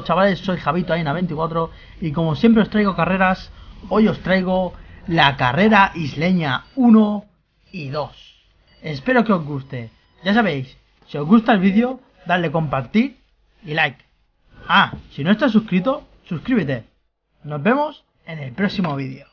chavales, soy Javito Aina24 y como siempre os traigo carreras, hoy os traigo la carrera isleña 1 y 2. Espero que os guste. Ya sabéis, si os gusta el vídeo, dadle compartir y like. Ah, si no estás suscrito, suscríbete. Nos vemos en el próximo vídeo.